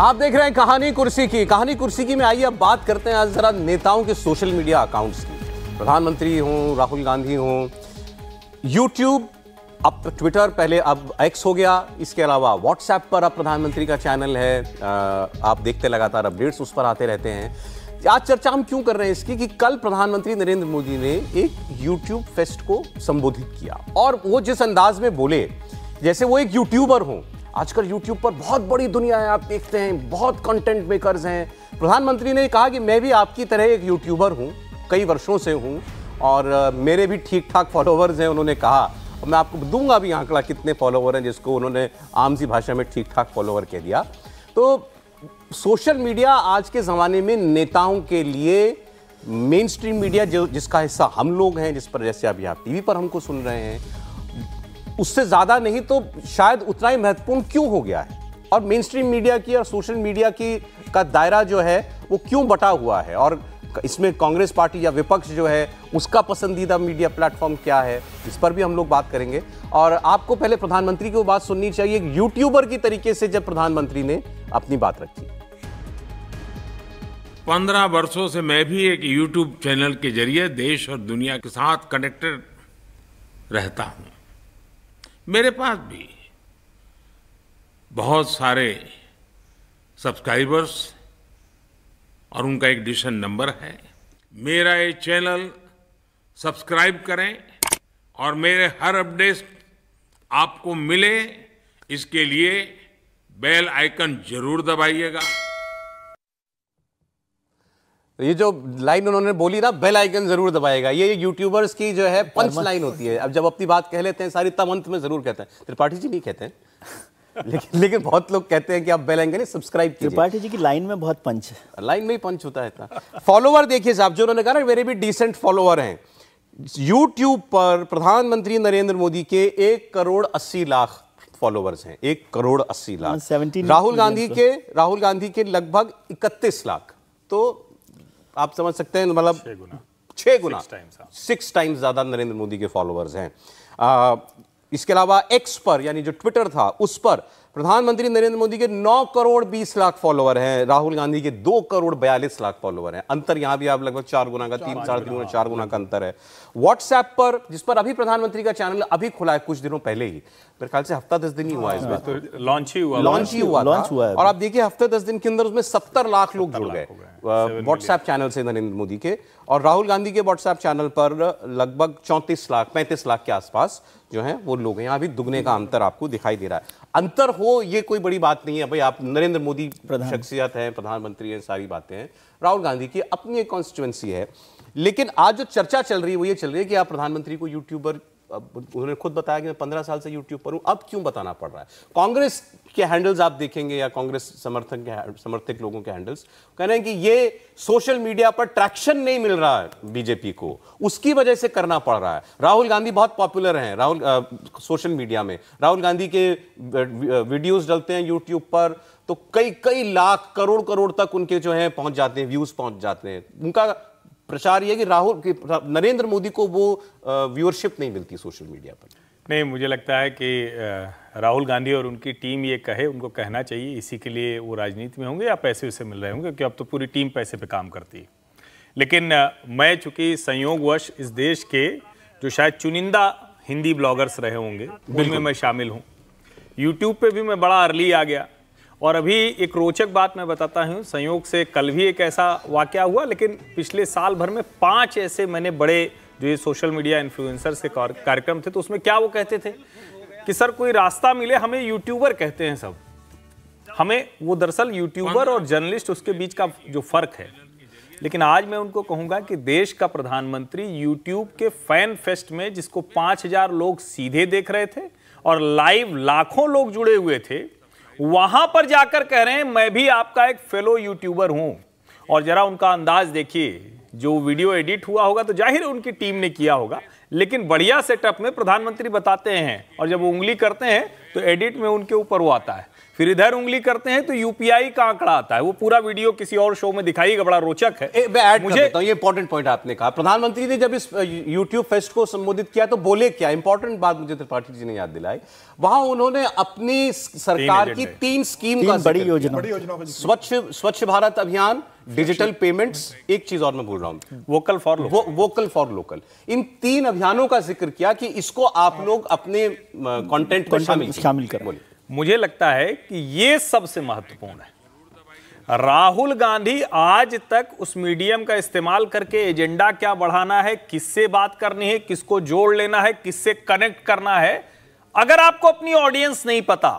आप देख रहे हैं कहानी कुर्सी की कहानी कुर्सी की में आइए अब बात करते हैं आज जरा नेताओं के सोशल मीडिया अकाउंट्स की प्रधानमंत्री हों राहुल गांधी हों यूट्यूब अब ट्विटर तो पहले अब एक्स हो गया इसके अलावा व्हाट्सएप पर अब प्रधानमंत्री का चैनल है आप देखते लगातार अपडेट्स उस पर आते रहते हैं आज चर्चा हम क्यों कर रहे हैं इसकी कि कल प्रधानमंत्री नरेंद्र मोदी ने एक यूट्यूब फेस्ट को संबोधित किया और वो जिस अंदाज में बोले जैसे वो एक यूट्यूबर हों आजकल यूट्यूब पर बहुत बड़ी दुनिया है आप देखते हैं बहुत कंटेंट मेकर्स हैं प्रधानमंत्री ने कहा कि मैं भी आपकी तरह एक यूट्यूबर हूँ कई वर्षों से हूँ और मेरे भी ठीक ठाक फॉलोवर्स हैं उन्होंने कहा और मैं आपको दूंगा भी आंकड़ा कितने फॉलोवर हैं जिसको उन्होंने आम सी भाषा में ठीक ठाक फॉलोवर कह दिया तो सोशल मीडिया आज के ज़माने में नेताओं के लिए मेन स्ट्रीम मीडिया जो जिसका हिस्सा हम लोग हैं जिस पर जैसे अभी आप टीवी पर हमको सुन रहे हैं उससे ज़्यादा नहीं तो शायद उतना ही महत्वपूर्ण क्यों हो गया है और मेन स्ट्रीम मीडिया की और सोशल मीडिया की का दायरा जो है वो क्यों बटा हुआ है और इसमें कांग्रेस पार्टी या विपक्ष जो है उसका पसंदीदा मीडिया प्लेटफॉर्म क्या है इस पर भी हम लोग बात करेंगे और आपको पहले प्रधानमंत्री की वो बात सुननी चाहिए एक यूट्यूबर की तरीके से जब प्रधानमंत्री ने अपनी बात रखी पंद्रह वर्षों से मैं भी एक यूट्यूब चैनल के जरिए देश और दुनिया के साथ कनेक्टेड रहता हूं मेरे पास भी बहुत सारे सब्सक्राइबर्स और उनका एक डिशन नंबर है मेरा ये चैनल सब्सक्राइब करें और मेरे हर अपडेट आपको मिले इसके लिए बेल आइकन जरूर दबाइएगा ये जो लाइन उन्होंने बोली ना बेल आइकन जरूर दबाएगा ये यूट्यूबर्स की जो है पंच लाइन होती है अब जब अपनी बात कह लेते हैं सारी तम अंत में जरूर कहते हैं त्रिपाठी जी नहीं कहते हैं लेकिन लेकिन बहुत लोग कहते हैं कि आप बेल आइकन सब्सक्राइब कीजिए त्रिपाठी जी की लाइन में बहुत पंच है लाइन में ही पंच होता है इतना फॉलोवर देखिए साहब जो उन्होंने कहा ना मेरे भी डिसेंट फॉलोअर हैं यूट्यूब पर प्रधानमंत्री नरेंद्र मोदी के एक करोड़ अस्सी लाख फॉलोवर्स हैं एक करोड़ अस्सी लाख हाँ, राहुल गांधी के तो। राहुल गांधी के लगभग इकतीस लाख तो आप समझ सकते हैं मतलब छह गुना गुना सिक्स टाइम्स ज़्यादा नरेंद्र मोदी के फॉलोअर्स हैं आ, इसके अलावा एक्स पर यानी जो ट्विटर था उस पर प्रधानमंत्री नरेंद्र मोदी के 9 करोड़ 20 लाख फॉलोअर हैं राहुल गांधी के 2 करोड़ 42 लाख फॉलोअर हैं अंतर यहां भी आप लगभग चार गुना का तीन साढ़े तीन गुना चार गुना का अंतर है व्हाट्सएप पर जिस पर अभी प्रधानमंत्री का चैनल अभी खुला है कुछ दिनों पहले ही मेरे ख्याल से हफ्ता दस दिन ही हुआ इस बार लॉन्च हाँ, तो ही हुआ लॉन्च ही हुआ लॉन्च हुआ और आप देखिए हफ्ते दस दिन के अंदर उसमें सत्तर लाख लोग जुड़ गए व्हाट्सएप चैनल से नरेंद्र मोदी के और राहुल गांधी के व्हाट्सएप चैनल पर लगभग चौंतीस लाख पैंतीस लाख के आसपास जो है वो लोग हैं अभी दुगने का अंतर आपको दिखाई दे रहा है अंतर हो ये कोई बड़ी बात नहीं है भाई आप नरेंद्र मोदी शख्सियत हैं प्रधानमंत्री हैं सारी बातें हैं राहुल गांधी की अपनी एक कॉन्स्टिट्यूंसी है लेकिन आज जो चर्चा चल रही है वो ये चल रही है कि आप प्रधानमंत्री को यूट्यूबर उन्होंने खुद बताया कि मैं पंद्रह साल से यूट्यूब पर हूं अब क्यों बताना पड़ रहा है कांग्रेस के हैंडल्स आप देखेंगे या कांग्रेस समर्थक के समर्थक लोगों के हैंडल्स कह रहे हैं कि ये सोशल मीडिया पर ट्रैक्शन नहीं मिल रहा है बीजेपी को उसकी वजह से करना पड़ रहा है राहुल गांधी बहुत पॉपुलर हैं राहुल सोशल मीडिया में राहुल गांधी के वीडियोज डलते हैं यूट्यूब पर तो कई कई लाख करोड़ करोड़ तक उनके जो है पहुंच जाते हैं व्यूज पहुंच जाते हैं उनका प्रचार यह कि राहुल कि नरेंद्र मोदी को वो व्यूअरशिप नहीं मिलती सोशल मीडिया पर नहीं मुझे लगता है कि राहुल गांधी और उनकी टीम ये कहे उनको कहना चाहिए इसी के लिए वो राजनीति में होंगे या पैसे उसे मिल रहे होंगे क्योंकि अब तो पूरी टीम पैसे पे काम करती है लेकिन मैं चूंकि संयोगवश इस देश के जो शायद चुनिंदा हिंदी ब्लॉगर्स रहे होंगे उनमें मैं शामिल हूँ यूट्यूब पे भी मैं बड़ा अर्ली आ गया और अभी एक रोचक बात मैं बताता हूँ संयोग से कल भी एक ऐसा वाक़ हुआ लेकिन पिछले साल भर में पांच ऐसे मैंने बड़े जो ये सोशल मीडिया इन्फ्लुएंसर्स के कार्यक्रम थे तो उसमें क्या वो कहते थे कि सर कोई रास्ता मिले हमें यूट्यूबर कहते हैं सब हमें वो दरअसल यूट्यूबर और जर्नलिस्ट उसके बीच का जो फ़र्क है लेकिन आज मैं उनको कहूंगा कि देश का प्रधानमंत्री यूट्यूब के फैन फेस्ट में जिसको पांच लोग सीधे देख रहे थे और लाइव लाखों लोग जुड़े हुए थे वहां पर जाकर कह रहे हैं मैं भी आपका एक फेलो यूट्यूबर हूं और जरा उनका अंदाज देखिए जो वीडियो एडिट हुआ होगा तो जाहिर उनकी टीम ने किया होगा लेकिन बढ़िया सेटअप में प्रधानमंत्री बताते हैं और जब उंगली करते हैं तो एडिट में उनके ऊपर वो आता है फिर इधर उंगली करते हैं तो यूपीआई का आंकड़ा आता है वो पूरा वीडियो किसी और शो में दिखाइएगा बड़ा रोचक है ए, मुझे ये इंपॉर्टेंट पॉइंट आपने कहा प्रधानमंत्री ने जब इस यूट्यूब फेस्ट को संबोधित किया तो बोले क्या इंपॉर्टेंट बात मुझे त्रिपाठी जी ने याद दिलाई वहां उन्होंने अपनी सरकार तीन की तीन स्कीम तीन का बड़ी योजना स्वच्छ स्वच्छ भारत अभियान डिजिटल पेमेंट्स एक चीज और मैं बोल रहा हूं vocal for vocal for local इन तीन अभियान समाधानों का जिक्र किया कि इसको आप हाँ। लोग अपने कंटेंट को शामिल शामिल मुझे लगता है कि ये सबसे महत्वपूर्ण है राहुल गांधी आज तक उस मीडियम का इस्तेमाल करके एजेंडा क्या बढ़ाना है किससे बात करनी है किसको जोड़ लेना है किससे कनेक्ट करना है अगर आपको अपनी ऑडियंस नहीं पता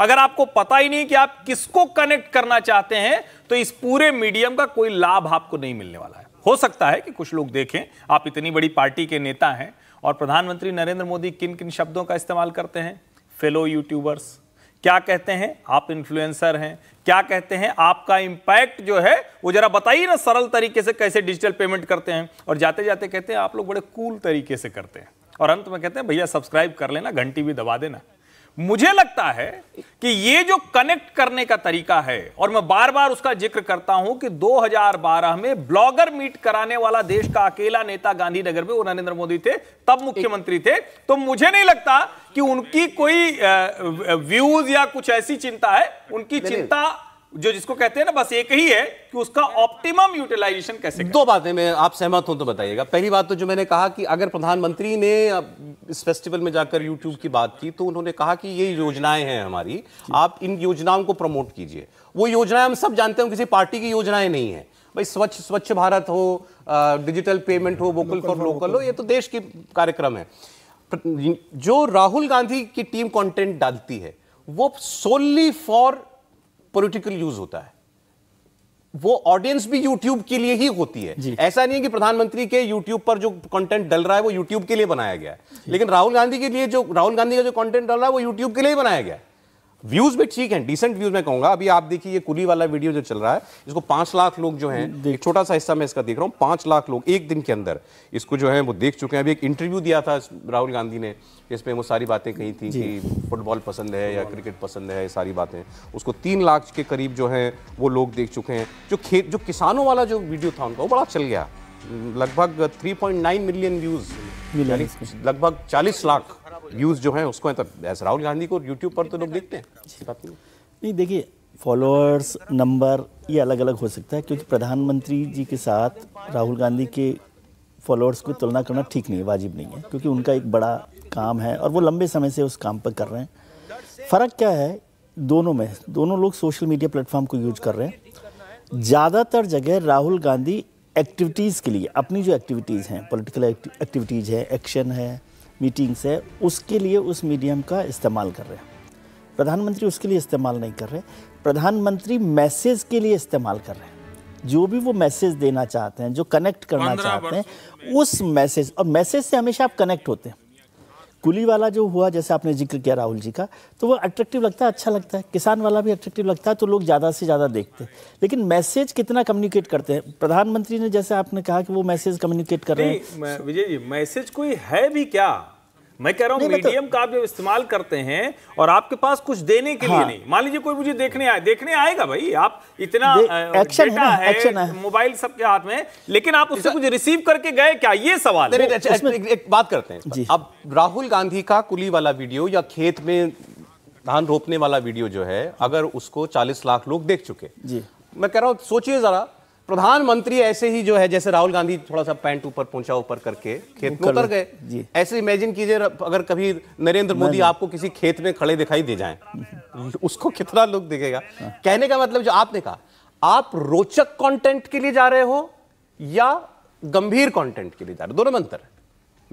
अगर आपको पता ही नहीं कि आप किसको कनेक्ट करना चाहते हैं तो इस पूरे मीडियम का कोई लाभ आपको नहीं मिलने वाला है हो सकता है कि कुछ लोग देखें आप इतनी बड़ी पार्टी के नेता हैं और प्रधानमंत्री नरेंद्र मोदी किन किन शब्दों का इस्तेमाल करते हैं फेलो यूट्यूबर्स क्या कहते हैं आप इन्फ्लुएंसर हैं क्या कहते हैं आपका इंपैक्ट जो है वो जरा बताइए ना सरल तरीके से कैसे डिजिटल पेमेंट करते हैं और जाते जाते कहते हैं आप लोग बड़े कूल तरीके से करते हैं और अंत में कहते हैं भैया सब्सक्राइब कर लेना घंटी भी दबा देना मुझे लगता है कि ये जो कनेक्ट करने का तरीका है और मैं बार बार उसका जिक्र करता हूं कि 2012 में ब्लॉगर मीट कराने वाला देश का अकेला नेता गांधीनगर में वो नरेंद्र मोदी थे तब मुख्यमंत्री थे तो मुझे नहीं लगता कि उनकी कोई व्यूज या कुछ ऐसी चिंता है उनकी चिंता जो जिसको कहते हैं ना बस एक ही है कि उसका ऑप्टिमम यूटिलाइजेशन कैसे दो बातें मैं आप सहमत हूं तो बताइएगा पहली बात तो जो मैंने कहा कि अगर प्रधानमंत्री ने इस फेस्टिवल में जाकर यूट्यूब की बात की तो उन्होंने कहा कि ये योजनाएं हैं हमारी आप इन योजनाओं को प्रमोट कीजिए वो योजनाएं हम सब जानते हो किसी पार्टी की योजनाएं नहीं है भाई स्वच्छ स्वच्छ भारत हो डिजिटल पेमेंट हो वोकल फॉर लोकल हो ये तो देश के कार्यक्रम है जो राहुल गांधी की टीम कंटेंट डालती है वो सोनली फॉर पॉलिटिकल यूज होता है वो ऑडियंस भी यूट्यूब के लिए ही होती है ऐसा नहीं है कि प्रधानमंत्री के यूट्यूब पर जो कंटेंट डल रहा है वो यूट्यूब के लिए बनाया गया है लेकिन राहुल गांधी के लिए जो राहुल गांधी का जो कंटेंट डल रहा है वो यूट्यूब के लिए बनाया गया है व्यूज भी ठीक है डिसेंट व्यूज मैं कहूंगा अभी आप देखिए ये कुली वाला वीडियो जो चल रहा है इसको पांच लाख लोग जो हैं एक छोटा सा हिस्सा मैं इसका देख रहा हूँ पांच लाख लोग एक दिन के अंदर इसको जो है वो देख चुके हैं अभी एक इंटरव्यू दिया था राहुल गांधी ने इसमें वो सारी बातें कही थी कि फुटबॉल पसंद है या क्रिकेट पसंद है ये सारी बातें उसको तीन लाख के करीब जो है वो लोग देख चुके हैं जो खेत जो किसानों वाला जो वीडियो था उनका वो बड़ा चल गया लगभग 3.9 मिलियन व्यूज लगभग 40 लाख व्यूज जो है उसको है तो राहुल गांधी को यूट्यूब पर तो लोग देखते हैं नहीं देखिए फॉलोअर्स नंबर ये अलग अलग हो सकता है क्योंकि प्रधानमंत्री जी के साथ राहुल गांधी के फॉलोअर्स को तुलना करना ठीक नहीं है वाजिब नहीं है क्योंकि उनका एक बड़ा काम है और वो लंबे समय से उस काम पर कर रहे हैं फ़र्क क्या है दोनों में दोनों लोग सोशल मीडिया प्लेटफॉर्म को यूज कर रहे हैं ज़्यादातर जगह राहुल गांधी एक्टिविटीज़ के लिए अपनी जो एक्टिविटीज़ हैं पॉलिटिकल एक्टिविटीज़ है एक्शन है मीटिंग्स है उसके लिए उस मीडियम का इस्तेमाल कर रहे हैं प्रधानमंत्री उसके लिए इस्तेमाल नहीं कर रहे प्रधानमंत्री मैसेज के लिए इस्तेमाल कर रहे हैं जो भी वो मैसेज देना चाहते हैं जो कनेक्ट करना चाहते हैं उस मैसेज और मैसेज से हमेशा आप कनेक्ट होते हैं कुली वाला जो हुआ जैसे आपने जिक्र किया राहुल जी का तो वो अट्रैक्टिव लगता है अच्छा लगता है किसान वाला भी अट्रैक्टिव लगता है तो लोग ज़्यादा से ज़्यादा देखते हैं लेकिन मैसेज कितना कम्युनिकेट करते हैं प्रधानमंत्री ने जैसे आपने कहा कि वो मैसेज कम्युनिकेट कर रहे हैं विजय जी मैसेज कोई है भी क्या मैं कह रहा हूं मीडियम तो- का आप जब इस्तेमाल करते हैं और आपके पास कुछ देने के हाँ। लिए नहीं मान लीजिए कोई मुझे देखने आए देखने आएगा भाई आप इतना एक्शन है, है, है मोबाइल सबके हाथ में लेकिन आप उससे तो- कुछ रिसीव करके गए क्या ये सवाल है अच्छा, एक बात करते हैं अब राहुल गांधी का कुली वाला वीडियो या खेत में धान रोपने वाला वीडियो जो है अगर उसको चालीस लाख लोग देख चुके जी मैं कह रहा हूँ सोचिए जरा प्रधानमंत्री ऐसे ही जो है जैसे राहुल गांधी थोड़ा सा पैंट ऊपर पहुंचा ऊपर करके खेत में उतर गए ऐसे इमेजिन कीजिए अगर कभी नरेंद्र मोदी आपको किसी खेत में खड़े दिखाई दे जाएं उसको कितना लुक दिखेगा कहने का मतलब जो आपने कहा आप रोचक कंटेंट के लिए जा रहे हो या गंभीर कंटेंट के लिए जा रहे हो दोनों अंतर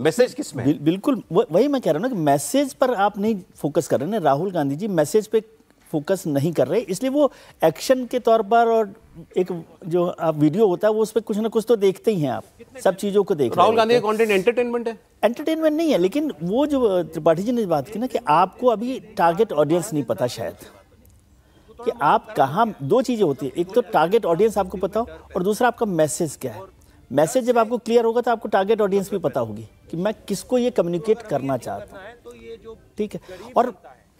मैसेज किस में बिल्कुल वही मैं कह रहा हूँ ना कि मैसेज पर आप नहीं फोकस कर रहे हैं राहुल गांधी जी मैसेज पे फोकस नहीं कर रहे इसलिए वो एक्शन के तौर पर और एक जो आप वीडियो होता है वो उस पर कुछ ना कुछ तो देखते ही हैं आप सब चीज़ों को देख राहुल गांधी का कंटेंट एंटरटेनमेंट है एंटरटेनमेंट नहीं है लेकिन वो जो त्रिपाठी जी ने बात की ना कि आपको अभी टारगेट ऑडियंस नहीं पता शायद कि आप कहाँ दो चीज़ें होती है एक तो टारगेट ऑडियंस आपको पता हो और दूसरा आपका मैसेज क्या है मैसेज जब आपको क्लियर होगा तो आपको टारगेट ऑडियंस भी पता होगी कि मैं किसको ये कम्युनिकेट करना चाहता हूँ तो ठीक है और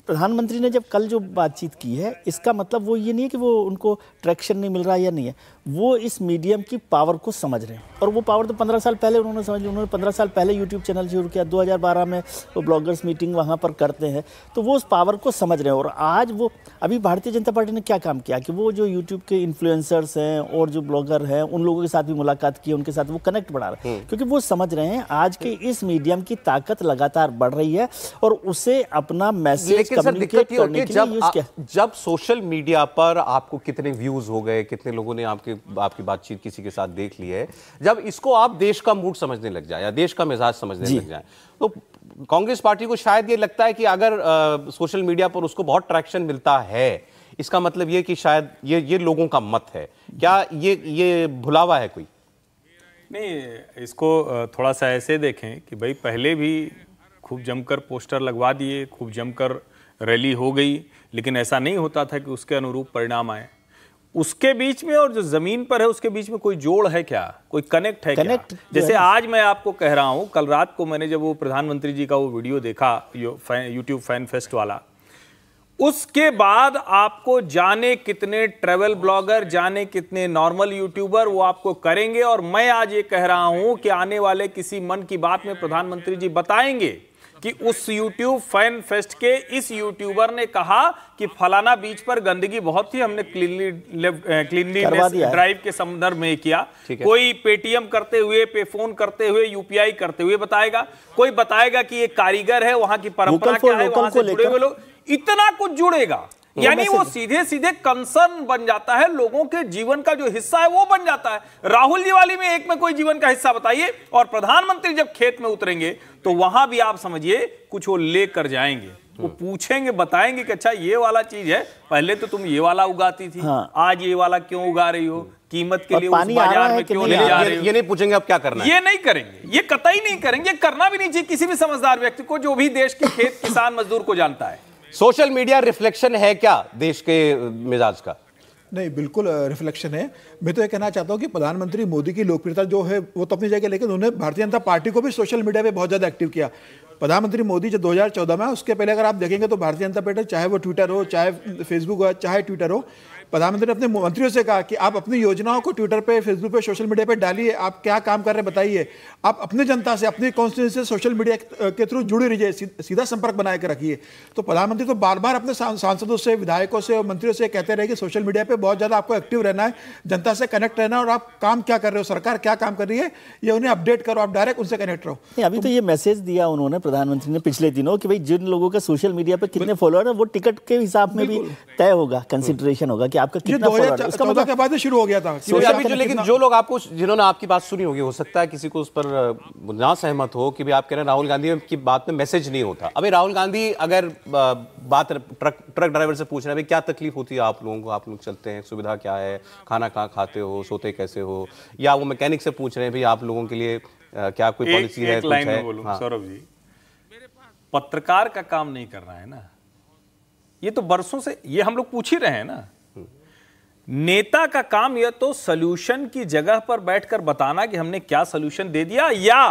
प्रधानमंत्री ने जब कल जो बातचीत की है इसका मतलब वो ये नहीं है कि वो उनको ट्रैक्शन नहीं मिल रहा है या नहीं है वो इस मीडियम की पावर को समझ रहे हैं और वो पावर तो पंद्रह साल पहले उन्होंने समझ उन्होंने पंद्रह साल पहले यूट्यूब चैनल शुरू किया 2012 में वो ब्लॉगर्स मीटिंग वहाँ पर करते हैं तो वो उस पावर को समझ रहे हैं और आज वो अभी भारतीय जनता पार्टी ने क्या काम किया कि वो जो यूट्यूब के इन्फ्लुएंसर्स हैं और जो ब्लॉगर हैं उन लोगों के साथ भी मुलाकात की उनके साथ वो कनेक्ट बढ़ा रहे हैं हम्म। क्योंकि वो समझ रहे हैं आज के इस मीडियम की ताकत लगातार बढ़ रही है और उसे अपना मैसेज सर दिक्कत ये होती है जब जब सोशल मीडिया पर आपको कितने व्यूज हो गए कितने लोगों ने आपके आपकी बातचीत किसी के साथ देख ली है जब इसको आप देश का मूड समझने लग जाए या देश का मिजाज समझने लग जाए तो कांग्रेस पार्टी को शायद ये लगता है कि अगर सोशल मीडिया पर उसको बहुत ट्रैक्शन मिलता है इसका मतलब ये कि शायद ये ये लोगों का मत है क्या ये ये भुलावा है कोई नहीं इसको थोड़ा सा ऐसे देखें कि भाई पहले भी खूब जमकर पोस्टर लगवा दिए खूब जमकर रैली हो गई लेकिन ऐसा नहीं होता था कि उसके अनुरूप परिणाम आए उसके बीच में और जो जमीन पर है उसके बीच में कोई जोड़ है क्या कोई कनेक्ट है कनेक्ट क्या जैसे आज मैं आपको कह रहा हूं कल रात को मैंने जब वो प्रधानमंत्री जी का वो वीडियो देखा यूट्यूब फैन फेस्ट वाला उसके बाद आपको जाने कितने ट्रेवल ब्लॉगर जाने कितने नॉर्मल यूट्यूबर वो आपको करेंगे और मैं आज ये कह रहा हूं कि आने वाले किसी मन की बात में प्रधानमंत्री जी बताएंगे कि उस यूट्यूब फैन फेस्ट के इस यूट्यूबर ने कहा कि फलाना बीच पर गंदगी बहुत थी हमने क्लीनली ड्राइव के संदर्भ में किया कोई पेटीएम करते हुए पे फोन करते हुए यूपीआई करते हुए बताएगा कोई बताएगा कि ये कारीगर है वहां की परंपरा क्या है वहां से जुड़े हुए लोग इतना कुछ जुड़ेगा तो यानी वो सीधे सीधे कंसर्न बन जाता है लोगों के जीवन का जो हिस्सा है वो बन जाता है राहुल जी वाली में एक में कोई जीवन का हिस्सा बताइए और प्रधानमंत्री जब खेत में उतरेंगे तो वहां भी आप समझिए कुछ वो लेकर जाएंगे वो हाँ। पूछेंगे बताएंगे कि अच्छा ये वाला चीज है पहले तो तुम ये वाला उगाती थी हाँ। आज ये वाला क्यों उगा रही हो कीमत के लिए पानी बाजार में क्यों ले जा रहे हो ये नहीं पूछेंगे अब क्या करना ये नहीं करेंगे ये कतई नहीं करेंगे करना भी नहीं चाहिए किसी भी समझदार व्यक्ति को जो भी देश के खेत किसान मजदूर को जानता है सोशल मीडिया रिफ्लेक्शन है क्या देश के मिजाज का नहीं बिल्कुल रिफ्लेक्शन है मैं तो ये कहना चाहता हूँ कि प्रधानमंत्री मोदी की लोकप्रियता जो है वो तो अपनी जगह लेकिन उन्होंने भारतीय जनता पार्टी को भी सोशल मीडिया पे बहुत ज़्यादा एक्टिव किया प्रधानमंत्री मोदी जो 2014 में उसके पहले अगर आप देखेंगे तो भारतीय जनता पार्टी चाहे वो ट्विटर हो चाहे फेसबुक हो चाहे ट्विटर हो प्रधानमंत्री ने अपने मंत्रियों से कहा कि आप अपनी योजनाओं को ट्विटर पे फेसबुक पे सोशल मीडिया पे डालिए आप क्या काम कर रहे हैं बताइए आप अपने जनता से अपनी कॉन्स्टिट्यूंसी से सोशल मीडिया के थ्रू जुड़ी रहिए सीधा संपर्क बनाए के रखिए तो प्रधानमंत्री तो बार बार अपने सांसदों से विधायकों से और मंत्रियों से कहते रहे कि सोशल मीडिया पर बहुत ज़्यादा आपको एक्टिव रहना है जनता से कनेक्ट रहना और आप काम क्या कर रहे हो सरकार क्या काम कर रही है ये उन्हें अपडेट करो आप डायरेक्ट उनसे कनेक्ट रहो अभी तो, तो ये मैसेज दिया उन्होंने प्रधानमंत्री ने पिछले दिनों कि भाई जिन लोगों का सोशल मीडिया पर कितने फॉलोअर है वो टिकट के हिसाब में भी तय होगा कंसिडरेशन होगा कि आपका कितना मतलब के बाद शुरू हो गया था जो लेकिन जो लोग आपको जिन्होंने आपकी बात सुनी होगी हो सकता है किसी को उस पर ना सहमत हो कि भाई आप कह रहे हैं राहुल गांधी की बात में मैसेज नहीं होता अभी राहुल गांधी अगर बात ट्रक ट्रक ड्राइवर से पूछ रहे हैं क्या तकलीफ होती है आप लोगों को आप लोग चलते हैं सुविधा क्या है खाना कहाँ खाते हो सोते कैसे हो या वो मैकेनिक से पूछ रहे हैं भाई आप लोगों के लिए क्या कोई पॉलिसी है कुछ है हाँ। सौरभ जी पत्रकार का काम नहीं कर रहा है ना ये तो बरसों से ये हम लोग पूछ ही रहे हैं ना नेता का काम यह तो सोल्यूशन की जगह पर बैठकर बताना कि हमने क्या सोल्यूशन दे दिया या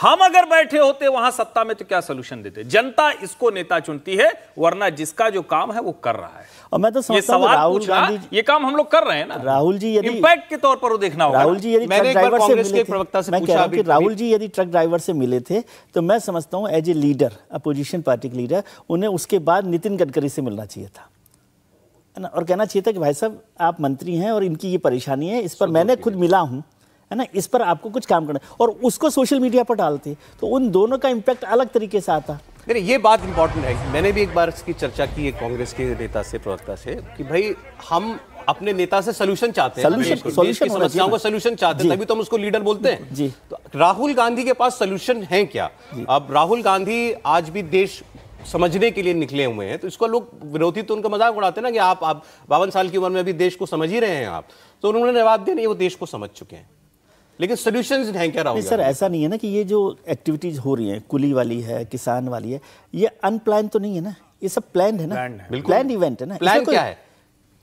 हम अगर बैठे होते वहां सत्ता में तो क्या सोल्यूशन देते जनता इसको नेता चुनती है वरना जिसका जो काम है वो कर रहा है और मैं तो ये सवाल राहुल गांधी ये काम हम लोग कर रहे हैं ना राहुल जी यदि इंपैक्ट के तौर पर वो देखना होगा राहुल जी यदि ट्रक ड्राइवर से मिले प्रवक्ता से मैं कह रहा तो राहुल जी यदि ट्रक ड्राइवर से मिले थे तो मैं समझता हूँ as a leader opposition party के लीडर उन्हें उसके बाद नितिन गडकरी से मिलना चाहिए था और कहना चाहिए था कि भाई साहब आप मंत्री हैं और इनकी ये परेशानी है इस पर मैंने खुद मिला हूँ है ना इस पर आपको कुछ काम करना और उसको सोशल मीडिया पर डालते तो उन दोनों का इम्पैक्ट अलग तरीके से आता नहीं ये बात इंपॉर्टेंट है मैंने भी एक बार इसकी चर्चा की है कांग्रेस के नेता से प्रवक्ता से कि भाई हम अपने नेता से सोल्यूशन चाहते हैं सलूशन समस्याओं का सोल्यूशन चाहते हैं तभी तो हम उसको लीडर बोलते हैं जी तो राहुल गांधी के पास सोल्यूशन है क्या अब राहुल गांधी आज भी देश समझने के लिए निकले हुए हैं तो इसको लोग विरोधी तो उनका मजाक उड़ाते हैं ना कि आप आप बावन साल की उम्र में अभी देश को समझ ही रहे हैं आप तो उन्होंने जवाब दिया नहीं वो देश को समझ चुके हैं लेकिन सोल्यूशन है क्या रहा सर ऐसा नहीं है ना कि ये जो एक्टिविटीज हो रही हैं कुली वाली है किसान वाली है ये अनप्लान तो नहीं है ना ये सब प्लान है ना प्लान इवेंट है ना प्लान क्या है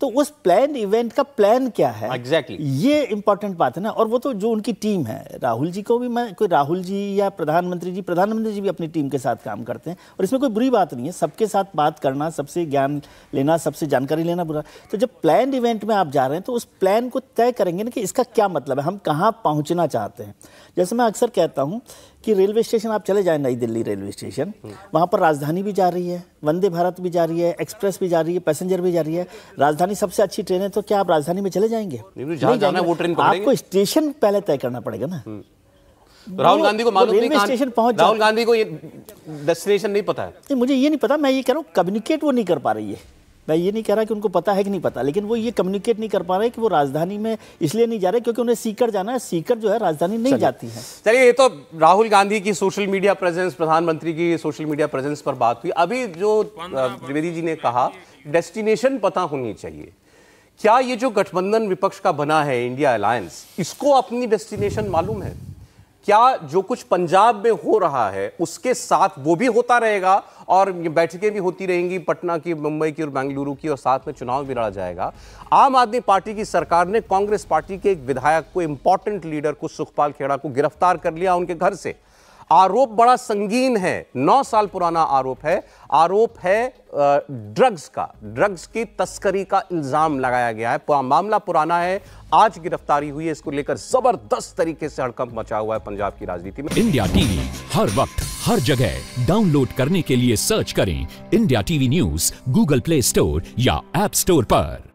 तो उस प्लान इवेंट का प्लान क्या है एग्जैक्टली exactly. ये इंपॉर्टेंट बात है ना और वो तो जो उनकी टीम है राहुल जी को भी मैं कोई राहुल जी या प्रधानमंत्री जी प्रधानमंत्री जी भी अपनी टीम के साथ काम करते हैं और इसमें कोई बुरी बात नहीं है सबके साथ बात करना सबसे ज्ञान लेना सबसे जानकारी लेना बुरा तो जब प्लान इवेंट में आप जा रहे हैं तो उस प्लान को तय करेंगे ना कि इसका क्या मतलब है हम कहाँ पहुँचना चाहते हैं जैसे मैं अक्सर कहता हूँ कि रेलवे स्टेशन आप चले जाएं नई दिल्ली रेलवे स्टेशन वहाँ पर राजधानी भी जा रही है वंदे भारत भी जा रही है एक्सप्रेस भी जा रही है पैसेंजर भी जा रही है राजधानी सबसे अच्छी ट्रेन है तो क्या आप राजधानी में चले जाएंगे जाना वो ट्रेन आपको स्टेशन पहले तय करना पड़ेगा ना हम्म। राहुल गांधी को मालूम नहीं स्टेशन पहुंच राहुल गांधी को ये डेस्टिनेशन नहीं पता है मुझे ये नहीं पता मैं ये कह रहा हूँ कम्युनिकेट वो नहीं कर पा रही है मैं ये नहीं कह रहा कि उनको पता है कि नहीं पता लेकिन वो ये कम्युनिकेट नहीं कर पा रहे कि वो राजधानी में इसलिए नहीं जा रहे क्योंकि उन्हें सीकर जाना है सीकर जो है राजधानी नहीं जाती है चलिए ये तो राहुल गांधी की सोशल मीडिया प्रेजेंस प्रधानमंत्री की सोशल मीडिया प्रेजेंस पर बात हुई अभी जो द्विवेदी जी ने कहा डेस्टिनेशन पता होनी चाहिए क्या ये जो गठबंधन विपक्ष का बना है इंडिया अलायंस इसको अपनी डेस्टिनेशन मालूम है क्या जो कुछ पंजाब में हो रहा है उसके साथ वो भी होता रहेगा और बैठकें भी होती रहेंगी पटना की मुंबई की और बेंगलुरु की और साथ में चुनाव भी लड़ा जाएगा आम आदमी पार्टी की सरकार ने कांग्रेस पार्टी के एक विधायक को इंपॉर्टेंट लीडर को सुखपाल खेड़ा को गिरफ्तार कर लिया उनके घर से आरोप बड़ा संगीन है नौ साल पुराना आरोप है आरोप है ड्रग्स का ड्रग्स की तस्करी का इल्ज़ाम लगाया गया है पुरा, मामला पुराना है आज गिरफ्तारी हुई है इसको लेकर जबरदस्त तरीके से हड़कंप मचा हुआ है पंजाब की राजनीति में इंडिया टीवी हर वक्त हर जगह डाउनलोड करने के लिए सर्च करें India TV news Google Play Store या एप स्टोर पर